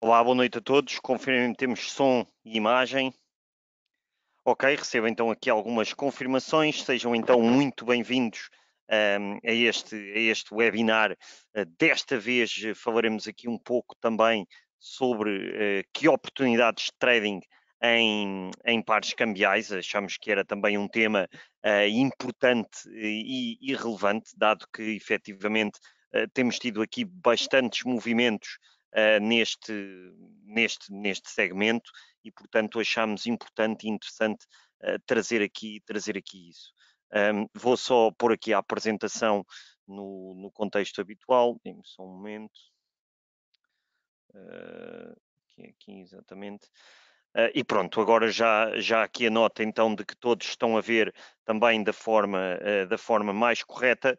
Olá, boa noite a todos. Confirmem, temos som e imagem. Ok, recebo então aqui algumas confirmações. Sejam então muito bem-vindos um, ehm, a, este, a este webinar. Uh, desta vez eh, falaremos aqui um pouco também sobre uh, que oportunidades de trading em, em pares cambiais. Achamos que era também um tema importante e, e relevante, dado que efetivamente temos tido aqui bastantes movimentos uh, neste, neste, neste segmento e, portanto, achámos importante e interessante uh, trazer, aqui, trazer aqui isso. Um, vou só pôr aqui a apresentação no, no contexto habitual, dê-me só um momento. Uh, eh, aqui, é aqui exatamente. Uh, e pronto, agora já, já aqui a nota então de que todos estão a ver também da forma, uh, da forma mais correta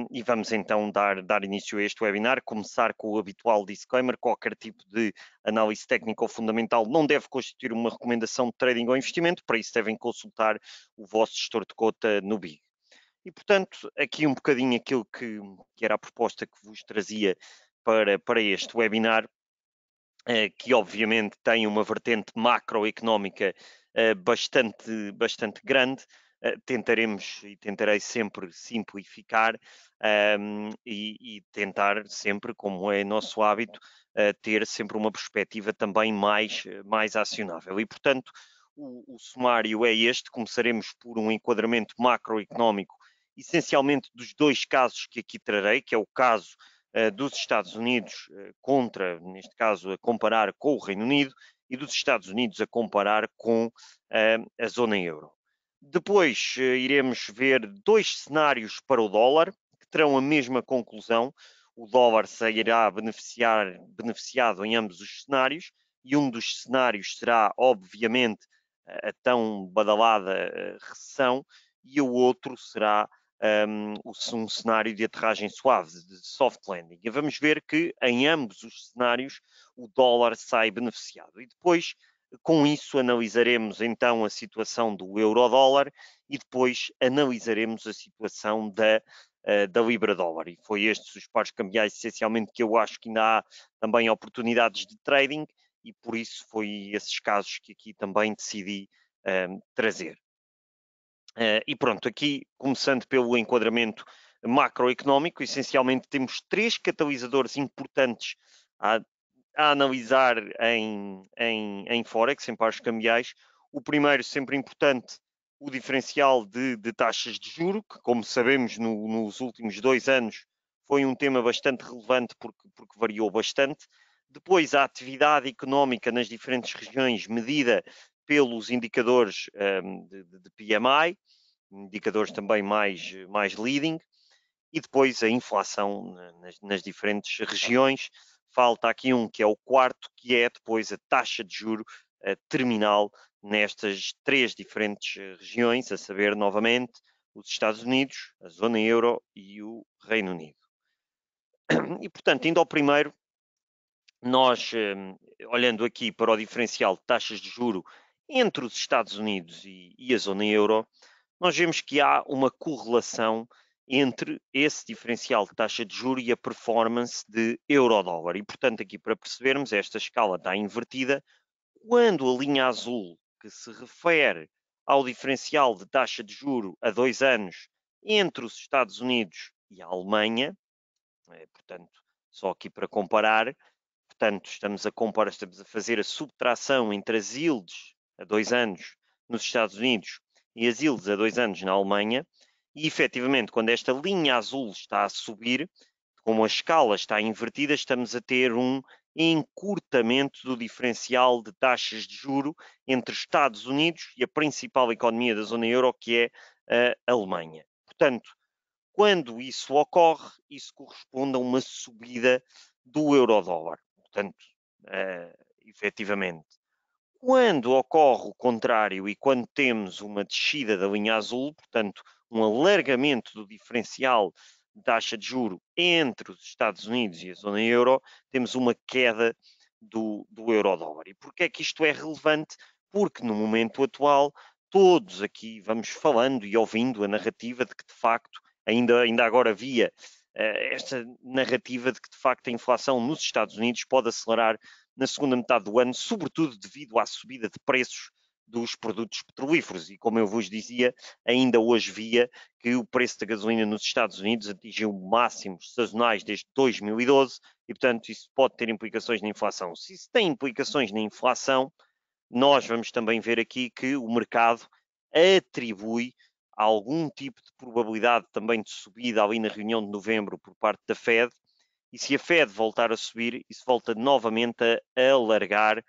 um, e vamos então dar, dar início a este webinar, começar com o habitual disclaimer, qualquer tipo de análise técnica ou fundamental não deve constituir uma recomendação de trading ou investimento, para isso devem consultar o vosso gestor de cota no BIG. E portanto, aqui um bocadinho aquilo que, que era a proposta que vos trazia para, para este webinar, eh, que obviamente tem uma vertente macroeconómica eh, bastante, bastante grande. Eh, tentaremos e tentarei sempre simplificar um, ehm, e, e, tentar sempre, como é nosso hábito, ter sempre uma perspectiva também mais, mais acionável. E, portanto, o, o sumário é este. Começaremos por um enquadramento macroeconómico, essencialmente dos dois casos que aqui trarei, que é o caso eh, dos Estados Unidos eh, contra, neste caso, a comparar com o Reino Unido e dos Estados Unidos a comparar com eh, a zona euro. Depois iremos ver dois cenários para o dólar que terão a mesma conclusão. O dólar sairá beneficiar, beneficiado em ambos os cenários e um dos cenários será, obviamente, a tão badalada recessão e o outro será um, um cenário de aterragem suave, de soft landing. E vamos ver que em ambos os cenários o dólar sai beneficiado. E depois, com isso, analisaremos então a situação do euro-dólar e depois analisaremos a situação da uh, da Libra Dólar. E foi estes os pares cambiais, essencialmente, que eu acho que ainda há também oportunidades de trading e por isso foi esses casos que aqui também decidi um, trazer. Uh, e pronto, aqui começando pelo enquadramento macroeconómico, essencialmente temos três catalisadores importantes a, a analisar em, em, em Forex, em pares cambiais. O primeiro, sempre importante, o diferencial de, de taxas de juro, que como sabemos no, nos últimos dois anos foi um tema bastante relevante porque, porque variou bastante. Depois, a atividade económica nas diferentes regiões medida pelos indicadores um, ehm, de, de, PMI, indicadores também mais, mais leading, e depois a inflação nas, nas diferentes regiões. Falta aqui um que é o quarto, que é depois a taxa de juro uh, terminal nestas três diferentes eh, regiões, a saber, novamente, os Estados Unidos, a zona euro e o Reino Unido. E, portanto, indo ao primeiro, nós, ehm, olhando aqui para o diferencial de taxas de juro entre os Estados Unidos e, e a zona euro, nós vemos que há uma correlação entre esse diferencial de taxa de juros e a performance de euro-dólar. E, portanto, aqui para percebermos, esta escala está invertida. Quando a linha azul, que se refere ao diferencial de taxa de juro a dois anos entre os Estados Unidos e a Alemanha, é, portanto, só aqui para comparar, portanto, estamos a comparar, estamos a fazer a subtração entre as yields a dois anos nos Estados Unidos e asilos a dois anos na Alemanha, e efetivamente, quando esta linha azul está a subir, como a escala está invertida, estamos a ter um encurtamento do diferencial de taxas de juro entre Estados Unidos e a principal economia da zona euro, que é a Alemanha. Portanto, quando isso ocorre, isso corresponde a uma subida do euro-dólar. Portanto, uh, efetivamente. Quando ocorre o contrário e quando temos uma descida da linha azul, portanto, um alargamento do diferencial de taxa de juro entre os Estados Unidos e a zona euro, temos uma queda do, do euro-dólar. E porquê é que isto é relevante? Porque no momento atual, todos aqui vamos falando e ouvindo a narrativa de que, de facto, ainda, ainda agora havia uh, esta narrativa de que, de facto, a inflação nos Estados Unidos pode acelerar na segunda metade do ano, sobretudo devido à subida de preços dos produtos petrolíferos. E como eu vos dizia, ainda hoje via que o preço da gasolina nos Estados Unidos atingiu máximos sazonais desde 2012 e, portanto, isso pode ter implicações na inflação. Se isso tem implicações na inflação, nós vamos também ver aqui que o mercado atribui algum tipo de probabilidade também de subida ali na reunião de novembro por parte da Fed e se a Fed voltar a subir, isso volta novamente a alargar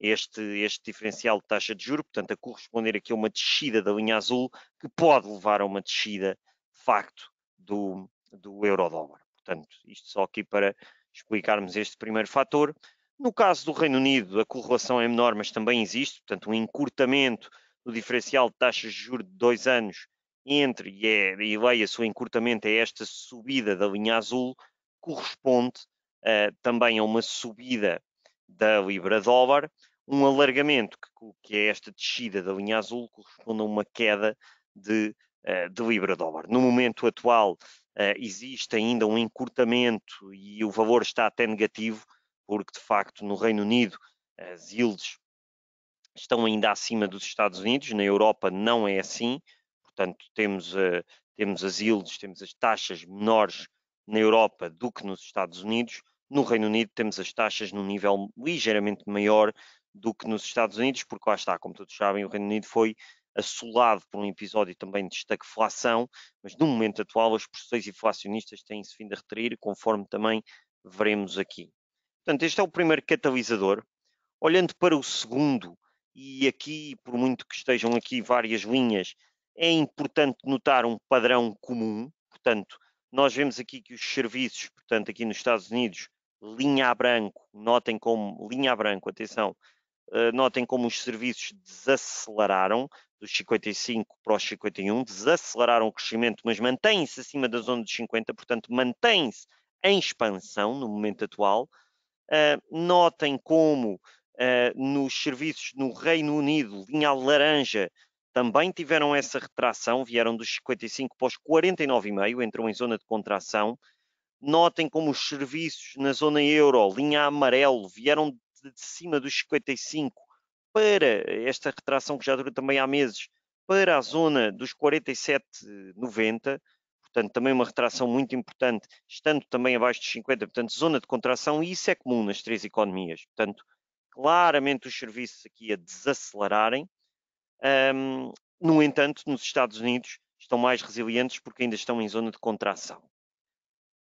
este, este diferencial de taxa de juros, portanto, a corresponder aqui a uma descida da linha azul, que pode levar a uma descida, de facto, do, do euro-dólar. Portanto, isto só aqui para explicarmos este primeiro fator. No caso do Reino Unido, a correlação é menor, mas também existe, portanto, um encurtamento do diferencial de taxas de juros de dois anos entre, e, é, e leia-se o encurtamento, é esta subida da linha azul, corresponde uh, também a uma subida da libra dólar, um alargamento, que, que, é esta descida da linha azul, corresponde a uma queda de, uh, de libra dólar. No momento atual, Uh, existe ainda um encurtamento e o valor está até negativo, porque de facto no Reino Unido as yields estão ainda acima dos Estados Unidos, na Europa não é assim, portanto temos, uh, temos as yields, temos as taxas menores na Europa do que nos Estados Unidos. No Reino Unido temos as taxas num nível ligeiramente maior do que nos Estados Unidos, porque lá está, como todos sabem, o Reino Unido foi assolado por um episódio também de estagflação, mas no momento atual os processos inflacionistas têm-se vindo a retrair, conforme também veremos aqui. Portanto, este é o primeiro catalisador. Olhando para o segundo, e aqui, por muito que estejam aqui várias linhas, é importante notar um padrão comum, portanto, nós vemos aqui que os serviços, portanto, aqui nos Estados Unidos, linha a branco, notem como, linha a branco, atenção, eh, notem como os serviços desaceleraram dos 55 para os 51, desaceleraram o crescimento, mas mantém-se acima da zona dos 50, portanto, mantém-se em expansão no momento atual. Eh, notem como eh, nos serviços no Reino Unido, linha laranja, também tiveram essa retração, vieram dos 55 para os 49,5, entram em zona de contração. Notem como os serviços na zona euro, linha amarelo, vieram de cima dos 55 para esta retração que já dura também há meses, para a zona dos 47,90, portanto também uma retração muito importante, estando também abaixo dos 50, portanto zona de contração e isso é comum nas três economias, portanto claramente os serviços aqui a desacelerarem, um, no entanto, nos Estados Unidos estão mais resilientes porque ainda estão em zona de contração.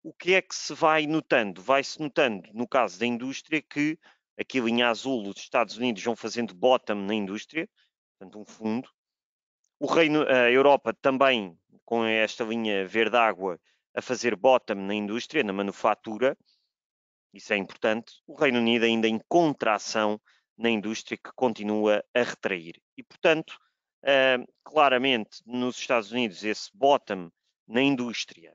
O que é que se vai notando? Vai-se notando, no caso da indústria, que aqui em azul, os Estados Unidos vão fazendo bottom na indústria, portanto um fundo. O Reino, a Europa também, com esta linha verde água, a fazer bottom na indústria, na manufatura, isso é importante. O Reino Unido ainda em contração na indústria que continua a retrair. E, portanto, ah, claramente nos Estados Unidos, esse bottom na indústria,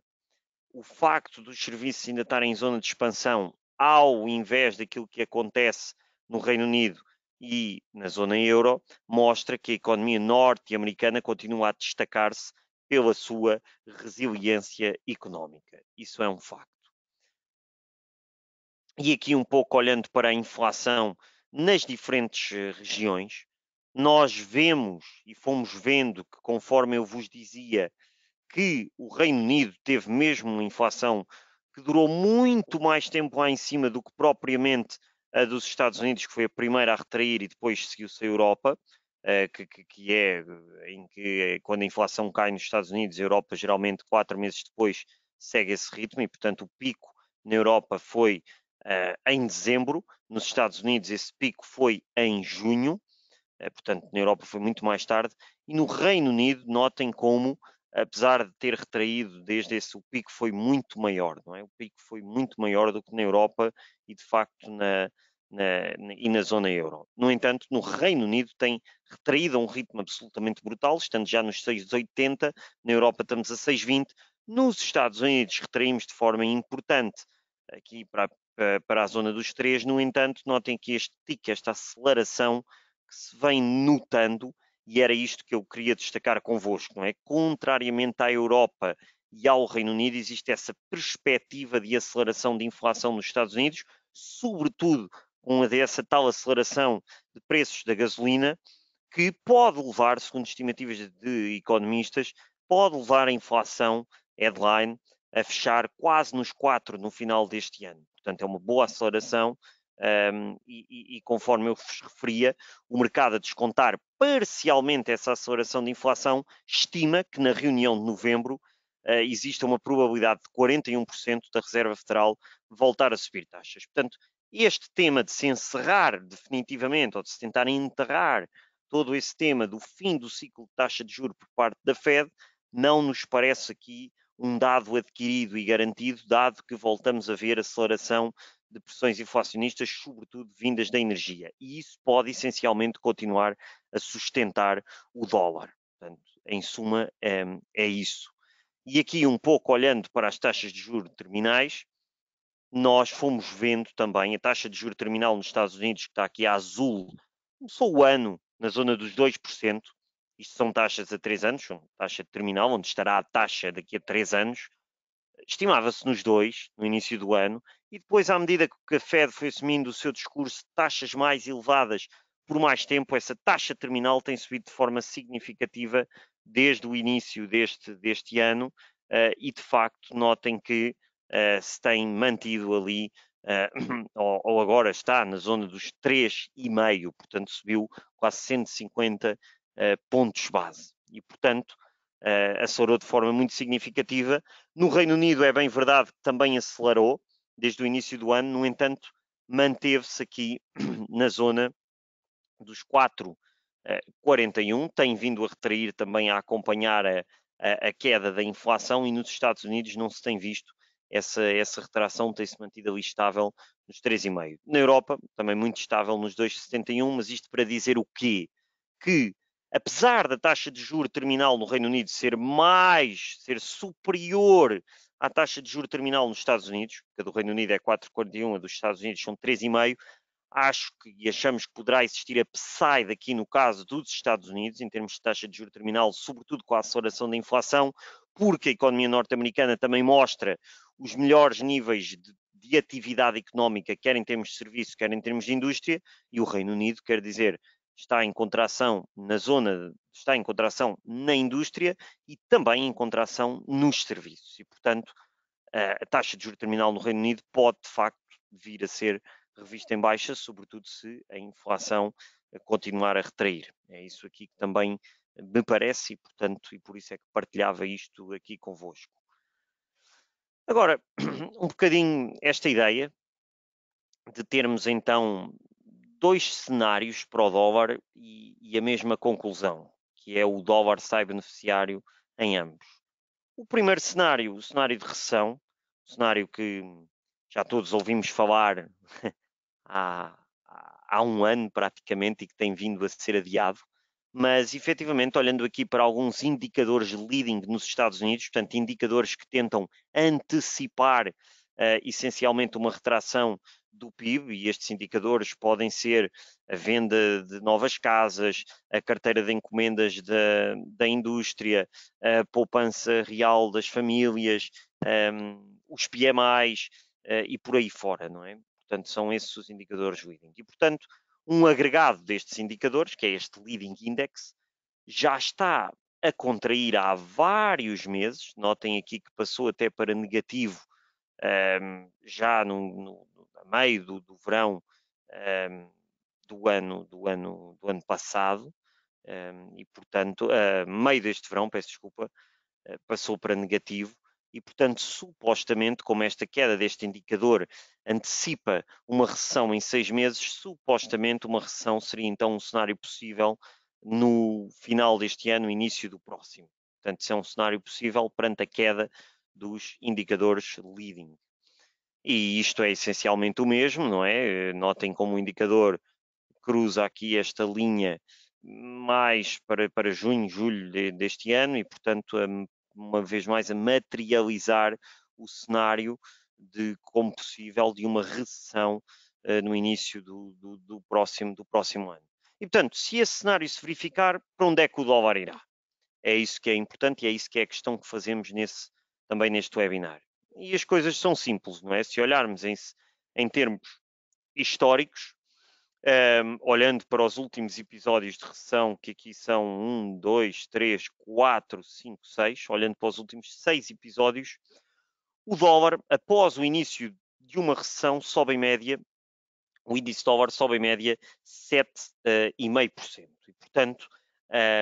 o facto dos serviços ainda estarem em zona de expansão, ao invés daquilo que acontece no Reino Unido e na zona euro, mostra que a economia norte-americana continua a destacar-se pela sua resiliência económica. Isso é um facto. E aqui, um pouco olhando para a inflação nas diferentes eh, regiões. Nós vemos e fomos vendo que, conforme eu vos dizia, que o Reino Unido teve mesmo uma inflação que durou muito mais tempo lá em cima do que propriamente a dos Estados Unidos, que foi a primeira a retrair e depois seguiu-se a Europa, eh, que, que, que, é eh, em que quando a inflação cai nos Estados Unidos, a Europa geralmente quatro meses depois segue esse ritmo e, portanto, o pico na Europa foi eh, em dezembro. Nos Estados Unidos, esse pico foi em junho, eh, portanto, na Europa foi muito mais tarde. E no Reino Unido, notem como, apesar de ter retraído desde esse, o pico foi muito maior, não é? O pico foi muito maior do que na Europa e, de facto, na, na, na, e na zona euro. No entanto, no Reino Unido tem retraído a um ritmo absolutamente brutal, estando já nos 6,80, na Europa estamos a 6,20, nos Estados Unidos retraímos de forma importante, aqui para, eh, para a zona dos 3. No entanto, notem que este tique, esta aceleração que se vem notando, e era isto que eu queria destacar convosco, não é? Contrariamente à Europa e ao Reino Unido, existe essa perspectiva de aceleração de inflação nos Estados Unidos, sobretudo com essa dessa tal aceleração de preços da gasolina, que pode levar, segundo estimativas de economistas, pode levar a inflação headline a fechar quase nos 4 no final deste ano. Portanto, é uma boa aceleração um, ehm, e, e, conforme eu vos referia, o mercado a descontar parcialmente essa aceleração de inflação estima que na reunião de novembro uh, exista uma probabilidade de 41% da Reserva Federal voltar a subir taxas. Portanto, este tema de se encerrar definitivamente ou de se tentar enterrar todo esse tema do fim do ciclo de taxa de juro por parte da Fed não nos parece aqui um dado adquirido e garantido, dado que voltamos a ver aceleração de pressões inflacionistas, sobretudo vindas da energia. E isso pode essencialmente continuar a sustentar o dólar. Portanto, em suma, é, é isso. E aqui, um pouco olhando para as taxas de juros terminais, nós fomos vendo também a taxa de juro terminal nos Estados Unidos, que está aqui a azul, começou o ano na zona dos 2%, isto são taxas a 3 anos, taxa terminal, onde estará a taxa daqui a 3 anos. Estimava-se nos dois, no início do ano, e depois, à medida que a Fed foi assumindo o seu discurso de taxas mais elevadas por mais tempo, essa taxa terminal tem subido de forma significativa desde o início deste, deste ano uh, e, de facto, notem que uh, se tem mantido ali, uh, ou, ou, agora está na zona dos 3,5, portanto subiu quase 150 eh, pontos base. E, portanto, eh, acelerou de forma muito significativa. No Reino Unido, é bem verdade que também acelerou desde o início do ano, no entanto, manteve-se aqui na zona dos 4,41, eh, tem vindo a retrair também a acompanhar a, a, a, queda da inflação e nos Estados Unidos não se tem visto essa, essa retração, tem-se mantido ali estável nos 3,5. Na Europa, também muito estável nos 2,71, mas isto para dizer o quê? Que apesar da taxa de juro terminal no Reino Unido ser mais, ser superior à taxa de juro terminal nos Estados Unidos, que a do Reino Unido é 4,41, a dos Estados Unidos são 3,5, acho que e achamos que poderá existir upside aqui no caso dos Estados Unidos, em termos de taxa de juro terminal, sobretudo com a aceleração da inflação, porque a economia norte-americana também mostra os melhores níveis de, de atividade económica, quer em termos de serviço, quer em termos de indústria, e o Reino Unido, quer dizer, está em contração na zona, está em contração na indústria e também em contração nos serviços. E, portanto, a taxa de juros terminal no Reino Unido pode, de facto, vir a ser revista em baixa, sobretudo se a inflação eh, continuar a retrair. É isso aqui que também me parece e, portanto, e por isso é que partilhava isto aqui convosco. Agora, um bocadinho esta ideia de termos então dois cenários para o dólar e, e a mesma conclusão, que é o dólar sai beneficiário em ambos. O primeiro cenário, o cenário de recessão, um cenário que já todos ouvimos falar há, há um ano praticamente e que tem vindo a ser adiado, mas efetivamente, olhando aqui para alguns indicadores leading nos Estados Unidos, portanto, indicadores que tentam antecipar uh, essencialmente uma retração do PIB, e estes indicadores podem ser a venda de novas casas, a carteira de encomendas da, da indústria, a poupança real das famílias, um, ehm, os PMIs uh, eh, e por aí fora, não é? Portanto, são esses os indicadores leading. E, portanto, um agregado destes indicadores, que é este leading index, já está a contrair há vários meses. Notem aqui que passou até para negativo um, ehm, já no, no, a meio do, do verão um, ehm, do, ano, do, ano, do ano passado, um, ehm, e portanto, a meio deste verão, peço desculpa, eh, passou para negativo, e portanto, supostamente, como esta queda deste indicador antecipa uma recessão em seis meses, supostamente uma recessão seria então um cenário possível no final deste ano, início do próximo. Portanto, isso é um cenário possível perante a queda dos indicadores leading e isto é essencialmente o mesmo, não é? Eh, notem como o indicador cruza aqui esta linha mais para, para junho, julho de, deste ano e, portanto, uma vez mais a materializar o cenário de como possível de uma recessão uh, no início do, do, do, próximo, do próximo ano. E, portanto, se esse cenário se verificar, para onde é que o dólar irá? É isso que é importante e é isso que é a questão que fazemos nesse, também neste webinar e as coisas são simples, não é? Se olharmos em, em termos históricos, um, ehm, olhando para os últimos episódios de recessão, que aqui são 1, 2, 3, 4, 5, 6, olhando para os últimos 6 episódios, o dólar, após o início de uma recessão, sobe em média, o índice dólar sobe em média 7,5%. Uh, eh, e, portanto,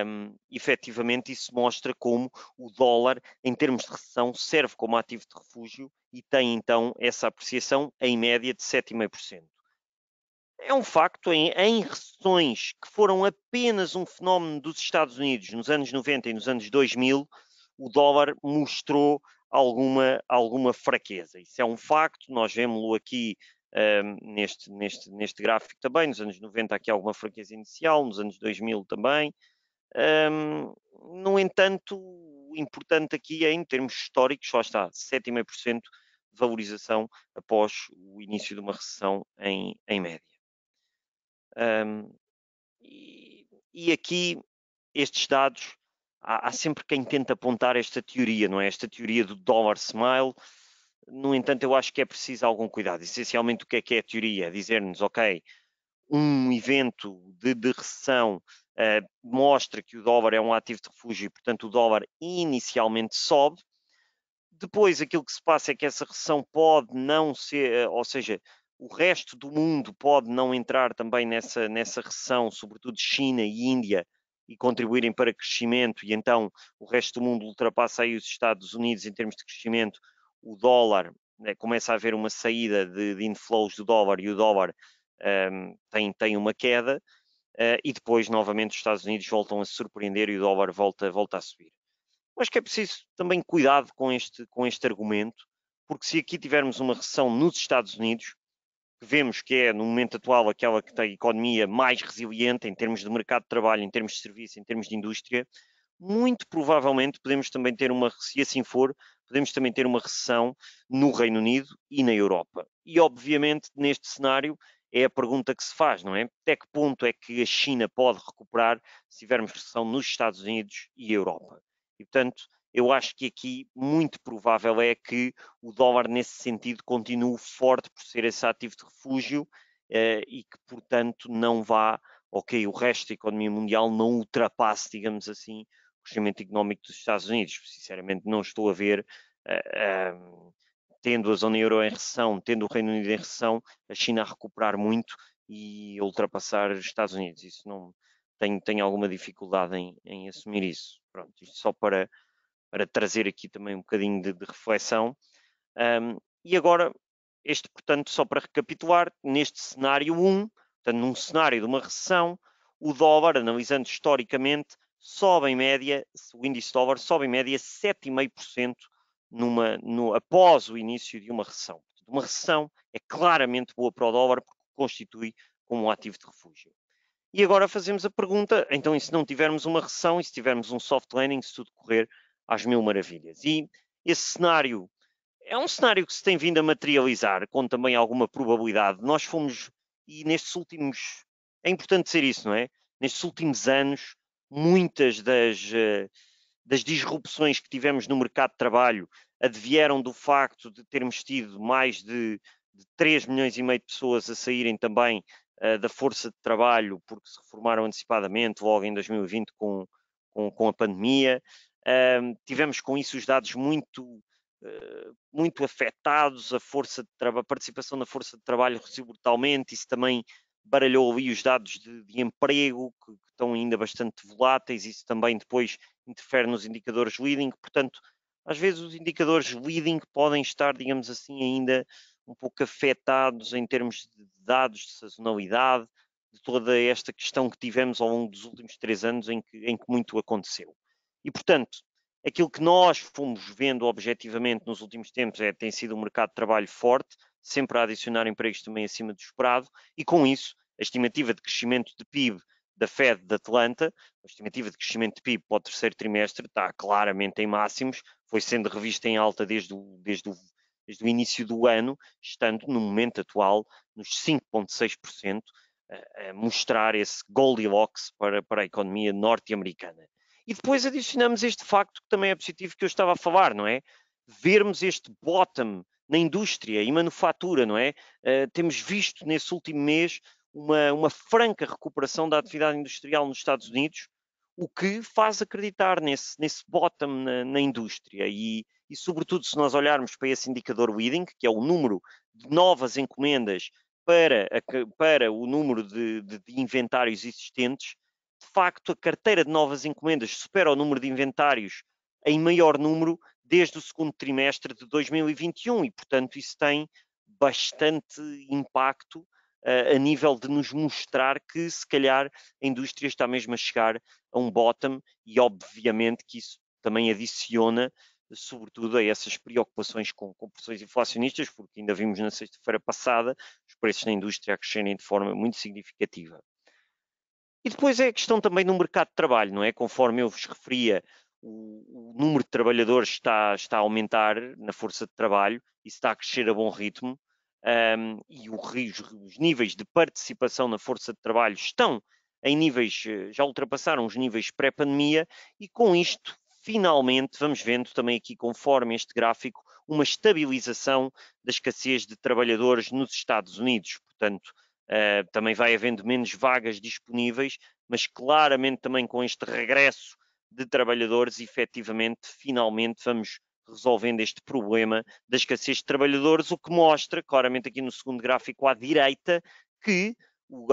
um, efetivamente isso mostra como o dólar, em termos de recessão, serve como ativo de refúgio e tem então essa apreciação em média de 7,5%. É um facto, em, em recessões que foram apenas um fenómeno dos Estados Unidos nos anos 90 e nos anos 2000, o dólar mostrou alguma, alguma fraqueza. Isso é um facto, nós vemos-lo aqui um, neste, neste, neste gráfico também, nos anos 90 aqui alguma fraqueza inicial, nos anos 2000 também, um, no entanto, importante aqui é, em termos históricos, só está 7,5% de valorização após o início de uma recessão em, em média. Um, e, e, aqui, estes dados, há, há, sempre quem tenta apontar esta teoria, não é? Esta teoria do dollar smile. No entanto, eu acho que é preciso algum cuidado. Essencialmente, o que é que é a teoria? É dizer-nos, ok, um evento de, de recessão eh, mostra que o dólar é um ativo de refúgio e, portanto, o dólar inicialmente sobe. Depois, aquilo que se passa é que essa recessão pode não ser, eh, ou seja, o resto do mundo pode não entrar também nessa, nessa recessão, sobretudo China e Índia, e contribuírem para crescimento, e então o resto do mundo ultrapassa aí os Estados Unidos em termos de crescimento, o dólar, né, começa a haver uma saída de, de, inflows do dólar e o dólar um, ehm, tem, tem uma queda. Uh, e depois, novamente, os Estados Unidos voltam a se surpreender e o dólar volta, volta a subir. Mas que é preciso também cuidado com este, com este argumento, porque se aqui tivermos uma recessão nos Estados Unidos, que vemos que é, no momento atual, aquela que tem a economia mais resiliente em termos de mercado de trabalho, em termos de serviço, em termos de indústria, muito provavelmente podemos também ter uma, se assim for, podemos também ter uma recessão no Reino Unido e na Europa. E, obviamente, neste cenário, é a pergunta que se faz, não é? Até que ponto é que a China pode recuperar se tivermos recessão nos Estados Unidos e Europa? E, portanto, eu acho que aqui muito provável é que o dólar, nesse sentido, continue forte por ser esse ativo de refúgio eh, e que, portanto, não vá, ok, o resto da economia mundial não ultrapasse, digamos assim, o crescimento económico dos Estados Unidos. Sinceramente, não estou a ver. Eh, eh, tendo a zona euro em recessão, tendo o Reino Unido em recessão, a China a recuperar muito e ultrapassar os Estados Unidos. Isso não tenho, tenho alguma dificuldade em, em assumir isso. Pronto, isto só para, para trazer aqui também um bocadinho de, de reflexão. Um, e agora, este, portanto, só para recapitular, neste cenário 1, portanto, num cenário de uma recessão, o dólar, analisando historicamente, sobe em média, o índice dólar sobe em média 7,5% numa, no, após o início de uma recessão. Uma recessão é claramente boa para o dólar porque constitui como um ativo de refúgio. E agora fazemos a pergunta, então, e se não tivermos uma recessão, e se tivermos um soft landing, se tudo correr às mil maravilhas? E esse cenário é um cenário que se tem vindo a materializar, com também alguma probabilidade. Nós fomos, e nestes últimos, é importante dizer isso, não é? Nestes últimos anos, muitas das, eh, das disrupções que tivemos no mercado de trabalho, advieram do facto de termos tido mais de, de 3 milhões e meio de pessoas a saírem também uh, da força de trabalho porque se reformaram antecipadamente logo em 2020 com, com, com a pandemia. Uh, tivemos com isso os dados muito eh, muito afetados, a força de a participação na força de trabalho reduziu brutalmente, isso também baralhou ali os dados de, de emprego, que, que, estão ainda bastante voláteis, isso também depois interfere nos indicadores leading, portanto, às vezes os indicadores leading podem estar, digamos assim, ainda um pouco afetados em termos de dados de sazonalidade, de toda esta questão que tivemos ao longo dos últimos três anos em que, em que muito aconteceu. E, portanto, aquilo que nós fomos vendo objetivamente nos últimos tempos é tem sido um mercado de trabalho forte, sempre a adicionar empregos também acima do esperado, e com isso, a estimativa de crescimento de PIB da Fed de Atlanta, a estimativa de crescimento de PIB para o terceiro trimestre está claramente em máximos, foi sendo revista em alta desde o, desde o, desde o início do ano, estando no momento atual nos 5,6%, a, a mostrar esse Goldilocks para, para a economia norte-americana. E depois adicionamos este facto que também é positivo que eu estava a falar, não é? Vermos este bottom na indústria e manufatura, não é? Uh, temos visto nesse último mês uma, uma franca recuperação da atividade industrial nos Estados Unidos, o que faz acreditar nesse, nesse bottom na, na indústria. E, e, sobretudo, se nós olharmos para esse indicador Weeding, que é o número de novas encomendas para, a, para o número de, de, de, inventários existentes, de facto, a carteira de novas encomendas supera o número de inventários em maior número desde o segundo trimestre de 2021 e, portanto, isso tem bastante impacto eh, a nível de nos mostrar que se calhar a indústria está mesmo a chegar a um bottom e obviamente que isso também adiciona sobretudo a essas preocupações com, com pressões inflacionistas, porque ainda vimos na sexta-feira passada os preços na indústria a crescerem de forma muito significativa. E depois é a questão também do mercado de trabalho, não é? Conforme eu vos referia, o, o número de trabalhadores está, está a aumentar na força de trabalho e está a crescer a bom ritmo um, e os níveis de participação na força de trabalho estão em níveis, eh, já ultrapassaram os níveis pré-pandemia, e com isto, finalmente, vamos vendo também aqui, conforme este gráfico, uma estabilização da escassez de trabalhadores nos Estados Unidos. Portanto, uh, também vai havendo menos vagas disponíveis, mas claramente também com este regresso de trabalhadores, efetivamente, finalmente vamos resolvendo este problema da escassez de trabalhadores, o que mostra claramente aqui no segundo gráfico à direita que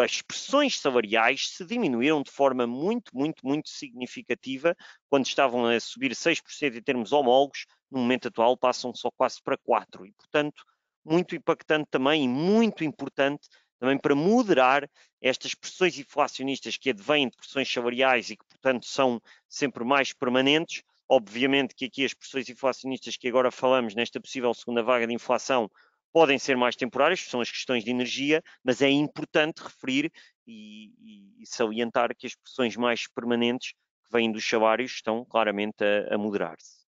as pressões salariais se diminuíram de forma muito, muito, muito significativa, quando estavam a subir 6% em termos homólogos, no momento atual passam só quase para 4%, e portanto muito impactante também e muito importante também para moderar estas pressões inflacionistas que advêm de pressões salariais e que portanto são sempre mais permanentes, Obviamente que aqui as pressões inflacionistas que agora falamos nesta possível segunda vaga de inflação podem ser mais temporárias, são as questões de energia, mas é importante referir e, e salientar que as pressões mais permanentes que vêm dos salários estão claramente a, a moderar-se.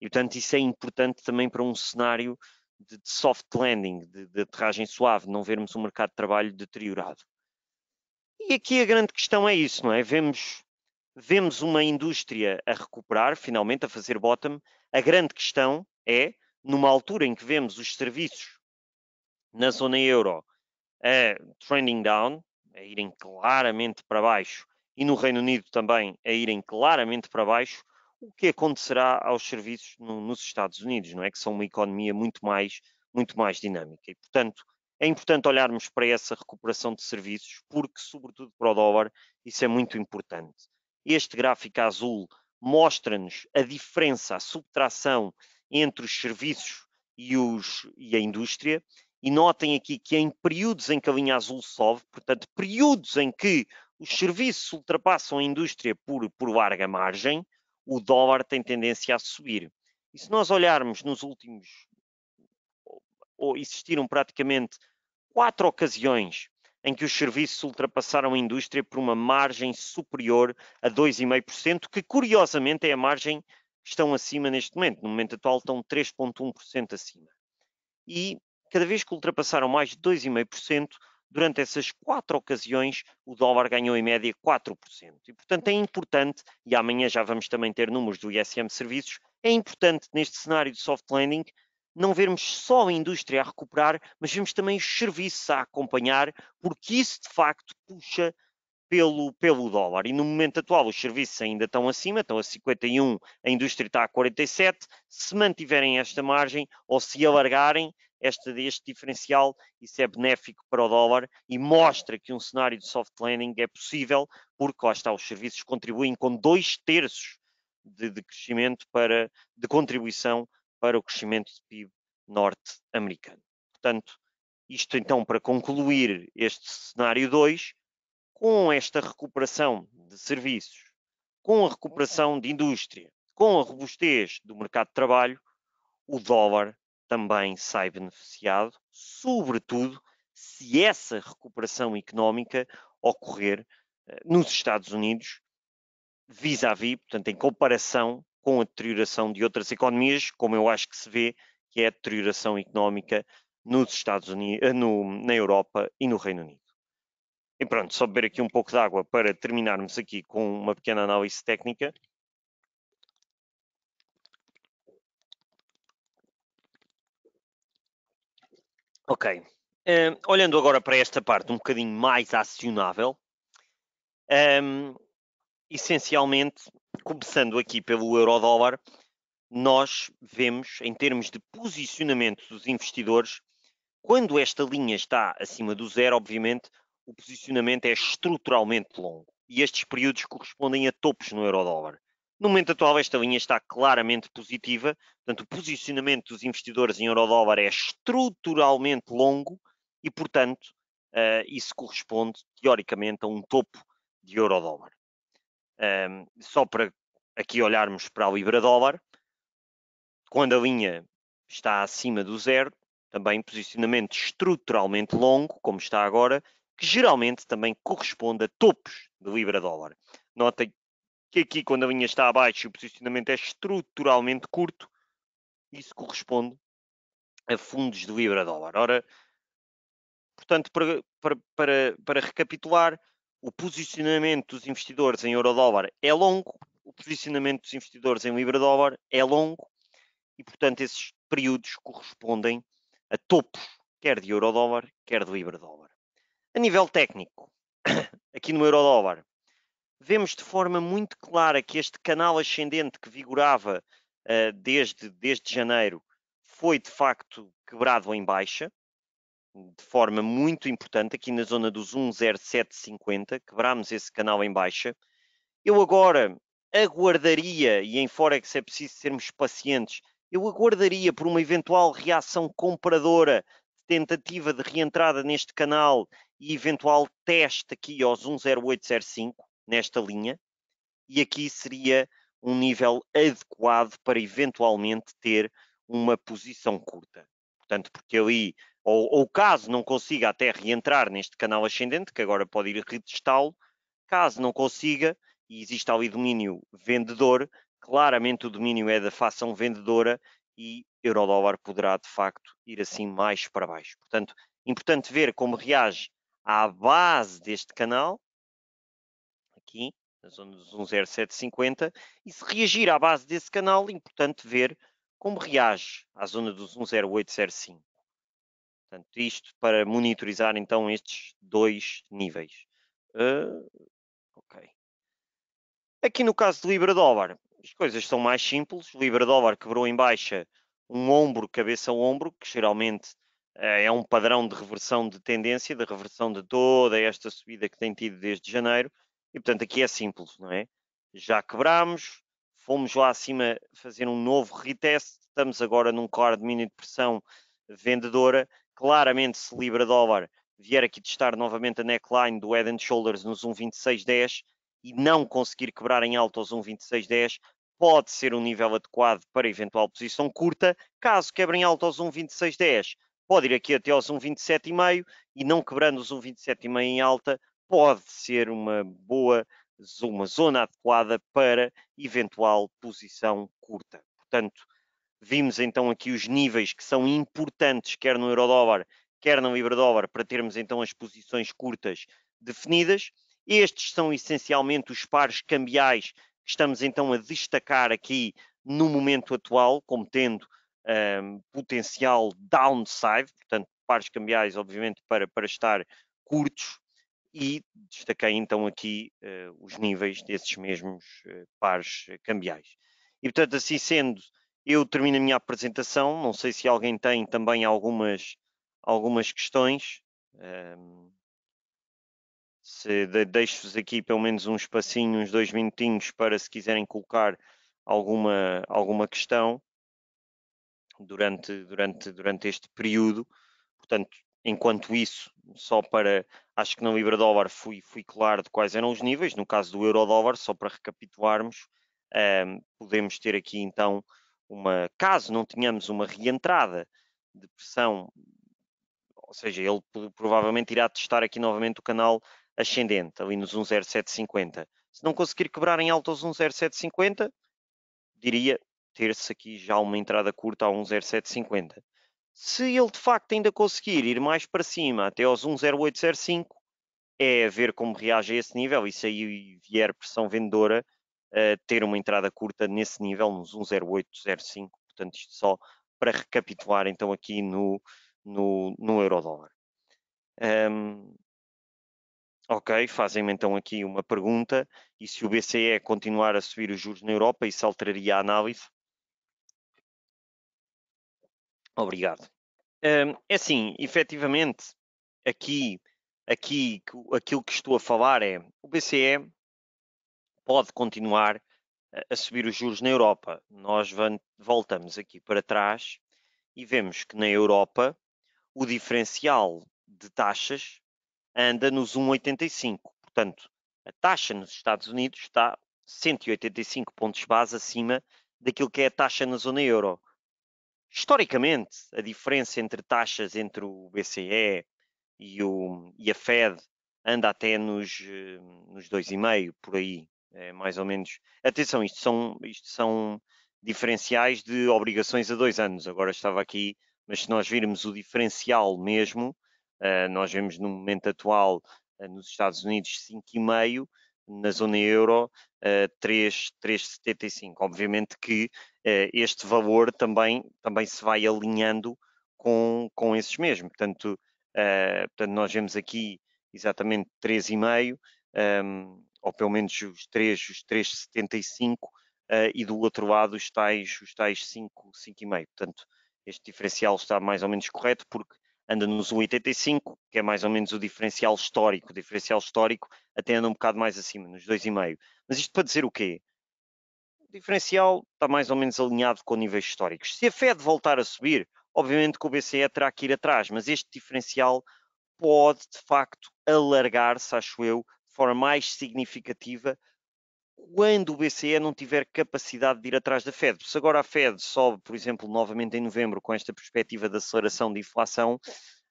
E, portanto, isso é importante também para um cenário de, de soft landing, de, de aterragem suave, não vermos o mercado de trabalho deteriorado. E aqui a grande questão é isso, não é? Vemos Vemos uma indústria a recuperar, finalmente, a fazer bottom. A grande questão é, numa altura em que vemos os serviços na zona euro a eh, trending down, a irem claramente para baixo, e no Reino Unido também a irem claramente para baixo, o que acontecerá aos serviços no, nos Estados Unidos, não é? Que são uma economia muito mais, muito mais dinâmica. E, portanto, é importante olharmos para essa recuperação de serviços, porque, sobretudo para o dólar, isso é muito importante. Este gráfico azul mostra-nos a diferença, a subtração entre os serviços e, os, e, a indústria. E notem aqui que em períodos em que a linha azul sobe, portanto, períodos em que os serviços ultrapassam a indústria por, por larga margem, o dólar tem tendência a subir. E se nós olharmos nos últimos, ou existiram praticamente quatro ocasiões em que os serviços ultrapassaram a indústria por uma margem superior a 2,5%, que curiosamente é a margem que estão acima neste momento. No momento atual estão 3,1% acima. E cada vez que ultrapassaram mais de 2,5%, durante essas quatro ocasiões, o dólar ganhou em média 4%. E, portanto, é importante, e amanhã já vamos também ter números do ISM Serviços, é importante neste cenário de soft landing não vermos só a indústria a recuperar, mas vemos também os serviços a acompanhar, porque isso de facto puxa pelo, pelo dólar. E no momento atual os serviços ainda estão acima, estão a 51, a indústria está a 47. Se mantiverem esta margem ou se alargarem este, este diferencial, isso é benéfico para o dólar e mostra que um cenário de soft landing é possível, porque lá está, os serviços contribuem com dois terços de, de crescimento para, de contribuição para o crescimento do PIB norte-americano. Portanto, isto então para concluir este cenário 2, com esta recuperação de serviços, com a recuperação de indústria, com a robustez do mercado de trabalho, o dólar também sai beneficiado, sobretudo se essa recuperação económica ocorrer eh, nos Estados Unidos, vis-à-vis, -vis, portanto, em comparação com a deterioração de outras economias, como eu acho que se vê, que é a deterioração económica nos Estados Unidos, eh, no, na Europa e no Reino Unido. E pronto, só beber aqui um pouco de água para terminarmos aqui com uma pequena análise técnica. Ok. Uh, olhando agora para esta parte um bocadinho mais acionável, um, ehm, essencialmente começando aqui pelo euro-dólar, nós vemos, em termos de posicionamento dos investidores, quando esta linha está acima do zero, obviamente, o posicionamento é estruturalmente longo. E estes períodos correspondem a topos no euro-dólar. No momento atual, esta linha está claramente positiva, portanto, o posicionamento dos investidores em euro-dólar é estruturalmente longo e, portanto, uh, isso corresponde, teoricamente, a um topo de euro-dólar. Um, só para aqui olharmos para a Libra-Dólar, quando a linha está acima do zero, também posicionamento estruturalmente longo, como está agora, que geralmente também corresponde a topos de Libra-Dólar. Notem que aqui, quando a linha está abaixo e o posicionamento é estruturalmente curto, isso corresponde a fundos de Libra-Dólar. Ora, portanto, para, para, para, para recapitular, o posicionamento dos investidores em euro-dólar é longo, posicionamento dos investidores em Libra-dólar é longo e, portanto, esses períodos correspondem a topos, quer de euro-dólar, quer de libra-dólar. A nível técnico, aqui no euro-dólar, vemos de forma muito clara que este canal ascendente que vigorava uh, desde, desde janeiro foi, de facto, quebrado em baixa, de forma muito importante, aqui na zona dos 1,0750, quebrámos esse canal em baixa. Eu agora aguardaria, e em Forex é, é preciso sermos pacientes, eu aguardaria por uma eventual reação compradora, tentativa de reentrada neste canal e eventual teste aqui aos 10805, nesta linha, e aqui seria um nível adequado para eventualmente ter uma posição curta. Portanto, porque ali, ou, ou caso não consiga até reentrar neste canal ascendente, que agora pode ir retestá-lo, caso não consiga, e existe ali domínio vendedor, claramente o domínio é da facção vendedora e euro-dólar poderá de facto ir assim mais para baixo. Portanto, importante ver como reage à base deste canal, aqui, na zona dos 10750, e se reagir à base desse canal, importante ver como reage à zona dos 10805. Portanto, isto para monitorizar então estes dois níveis. Uh, Aqui no caso de Libra-Dólar, as coisas são mais simples. Libra-Dólar quebrou em baixa um ombro, cabeça-ombro, que geralmente eh, é um padrão de reversão de tendência, da reversão de toda esta subida que tem tido desde janeiro. E, portanto, aqui é simples, não é? Já quebramos, fomos lá acima fazer um novo retest, estamos agora num core de mínimo de pressão vendedora. Claramente, se Libra-Dólar vier aqui testar novamente a neckline do Head and Shoulders nos 1,2610, e não conseguir quebrar em alta aos 1,2610 pode ser um nível adequado para eventual posição curta. Caso quebre em alta aos 1,2610, pode ir aqui até aos 1,27,5 e não quebrando os 1,27,5 em alta, pode ser uma boa uma zona adequada para eventual posição curta. Portanto, vimos então aqui os níveis que são importantes, quer no eurodólar, quer no libra-dólar, para termos então as posições curtas definidas. Estes são essencialmente os pares cambiais que estamos então a destacar aqui no momento atual, como tendo um, potencial downside, portanto, pares cambiais, obviamente, para, para estar curtos, e destaquei então aqui uh, os níveis desses mesmos uh, pares cambiais. E portanto, assim sendo, eu termino a minha apresentação. Não sei se alguém tem também algumas, algumas questões. Um se de, deixo-vos aqui pelo menos um espacinho, uns dois minutinhos para se quiserem colocar alguma, alguma questão durante, durante, durante este período. Portanto, enquanto isso, só para, acho que no Libra Dólar fui, fui claro de quais eram os níveis, no caso do Euro Dólar, só para recapitularmos, um, ehm, podemos ter aqui então uma, caso não tenhamos uma reentrada de pressão, ou seja, ele provavelmente irá testar aqui novamente o canal ascendente, ali nos 10750. Se não conseguir quebrar em alta os 10750, diria ter-se aqui já uma entrada curta a 10750. Se ele de facto ainda conseguir ir mais para cima até aos 10805, é ver como reage a esse nível e se aí vier pressão vendedora, uh, ter uma entrada curta nesse nível, nos 10805. Portanto, isto só para recapitular então aqui no, no, no euro-dólar. Um, Ok, fazem-me então aqui uma pergunta. E se o BCE é continuar a subir os juros na Europa, isso alteraria a análise? Obrigado. Hum, é assim, efetivamente, aqui, aqui aquilo que estou a falar é o BCE pode continuar a subir os juros na Europa. Nós voltamos aqui para trás e vemos que na Europa o diferencial de taxas anda nos 1,85. Portanto, a taxa nos Estados Unidos está 185 pontos base acima daquilo que é a taxa na zona euro. Historicamente, a diferença entre taxas entre o BCE e, o, e a Fed anda até nos, eh, nos 2,5, por aí, é mais ou menos. Atenção, isto são, isto são diferenciais de obrigações a dois anos. Agora estava aqui, mas se nós virmos o diferencial mesmo, eh, nós vemos no momento atual eh, nos Estados Unidos 5,5%, na zona euro 3,75%. Eh, Obviamente que este valor também, também se vai alinhando com, com esses mesmos. Portanto, portanto, nós vemos aqui exatamente 3,5%, um, ehm, ou pelo menos os 3, os 3,75%, uh, e do outro lado os tais, os tais 5, 5,5%. Portanto, este diferencial está mais ou menos correto, porque anda nos 1,85, que é mais ou menos o diferencial histórico. O diferencial histórico até anda um bocado mais acima, nos 2,5. Mas isto para dizer o quê? O diferencial está mais ou menos alinhado com níveis históricos. Se a Fed voltar a subir, obviamente que o BCE terá que ir atrás, mas este diferencial pode, de facto, alargar-se, acho eu, de forma mais significativa quando o BCE não tiver capacidade de ir atrás da Fed. Se agora a Fed sobe, por exemplo, novamente em novembro, com esta perspectiva de aceleração de inflação,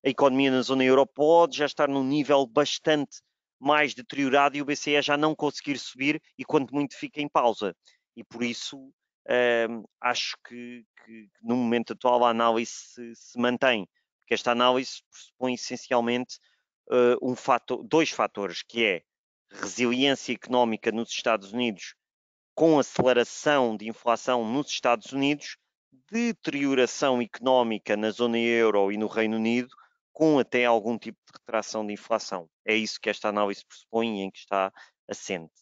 a economia na zona euro pode já estar num nível bastante mais deteriorado e o BCE já não conseguir subir e quanto muito fica em pausa. E por isso hum, acho que, que, no momento atual a análise se, se mantém, porque esta análise pressupõe essencialmente uh, um fator, dois fatores, que é resiliência económica nos Estados Unidos com aceleração de inflação nos Estados Unidos, deterioração económica na zona euro e no Reino Unido, com até algum tipo de retração de inflação. É isso que esta análise pressupõe e em que está assente.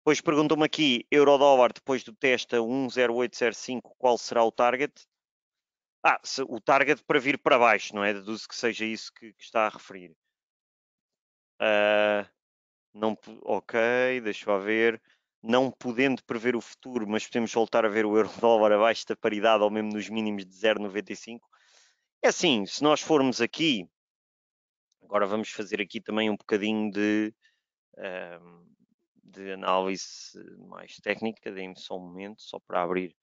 Depois perguntam-me aqui, euro-dólar depois do teste a 1,0805, qual será o target? Ah, se, o target para vir para baixo, não é? Deduzo que seja isso que, que está a referir. Uh, não, ok, deixa eu ver, não podendo prever o futuro, mas podemos voltar a ver o euro-dólar abaixo da paridade ou mesmo nos mínimos de 0,95. É assim, se nós formos aqui, agora vamos fazer aqui também um bocadinho de, um, ehm, de análise mais técnica, deem-me só um momento, só para abrir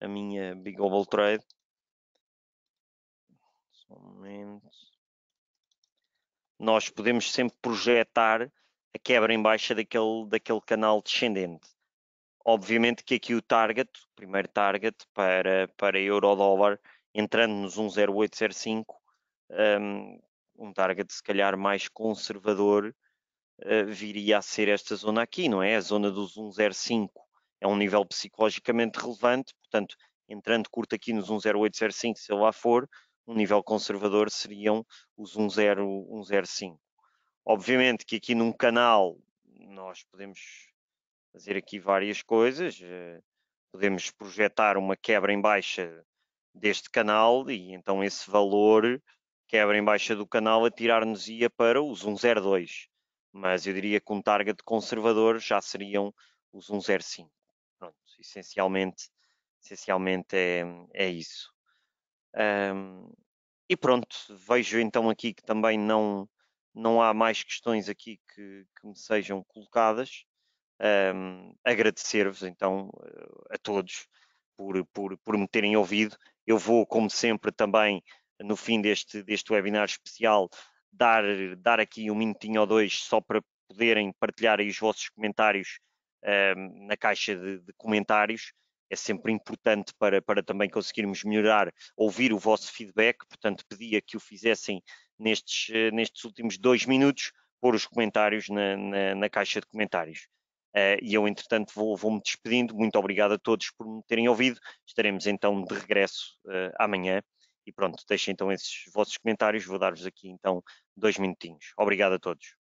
a minha Big Global Trade. Só um momento. Nós podemos sempre projetar a quebra em baixa daquele, daquele canal descendente. Obviamente que aqui o target, o primeiro target para, para euro-dólar, entrando-nos 10805 um, hum, um target se calhar mais conservador, uh, viria a ser esta zona aqui, não é? A zona dos 105 é um nível psicologicamente relevante, portanto, entrando curto aqui nos 10805, se lá for, um nível conservador seriam os 10105 Obviamente que aqui num canal nós podemos fazer aqui várias coisas, eh, podemos projetar uma quebra em baixa deste canal e então esse valor quebra em baixa do canal atirar-nos-ia para os 102, mas eu diria que um target conservador já seriam os 105. Pronto, essencialmente, essencialmente é, é isso. Um, e pronto, vejo então aqui que também não, não há mais questões aqui que, que me sejam colocadas. Um, Agradecer-vos então eh, a todos por, por, por me terem ouvido. Eu vou, como sempre, também no fim deste, deste webinar especial dar, dar aqui um minutinho ou dois só para poderem partilhar aí os vossos comentários um, na caixa de, de, comentários. É sempre importante para, para também conseguirmos melhorar, ouvir o vosso feedback, portanto, pedia que o fizessem nestes, eh, nestes últimos dois minutos, pôr os comentários na, na, na caixa de comentários. Uh, e eu, entretanto, vou-me vou despedindo. Muito obrigado a todos por me terem ouvido. Estaremos então de regresso uh, amanhã. E pronto, deixem então esses vossos comentários. Vou dar-vos aqui então dois minutinhos. Obrigado a todos.